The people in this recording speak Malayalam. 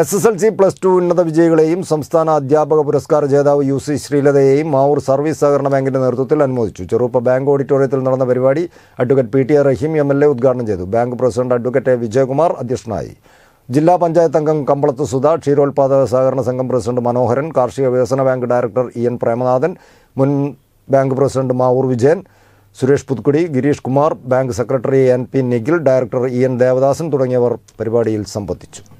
S S L C plus two ഉന്നത വിജയികളെയും സംസ്ഥാന അധ്യാപക പുരസ്കാര ജേതാവ് യു സി ശ്രീലതയെയും മാവൂർ സർവീസ് സഹകരണ ബാങ്കിന്റെ നേതൃത്വത്തിൽ അനുമോദിച്ചു ചെറുപ്പ ബാങ്ക് ഓഡിറ്റോറിയത്തിൽ നടന്ന പരിപാടി advocate P T R Rahim M L A ഉദ്ഘാടനം ചെയ്തു ബാങ്ക് പ്രസിഡന്റ് അഡ്വക്കേറ്റ് വിജയകുമാർ അധ്യക്ഷനായി ജില്ലാ പഞ്ചായത്ത് അംഗം കമ്പളത്ത് സുധ ക്ഷീരോത്പാദക സഹകരണ സംഘം പ്രസിഡന്റ് മനോഹരൻ കാർഷിക വികസന bank director E N Premanathan മുൻ bank president Mavoor Vijayan Suresh Puthukudi Girish Kumar bank secretary N P Nikhil director E N Devadasan തുടങ്ങിയവർ പരിപാടിയിൽ സംബന്ധിച്ചു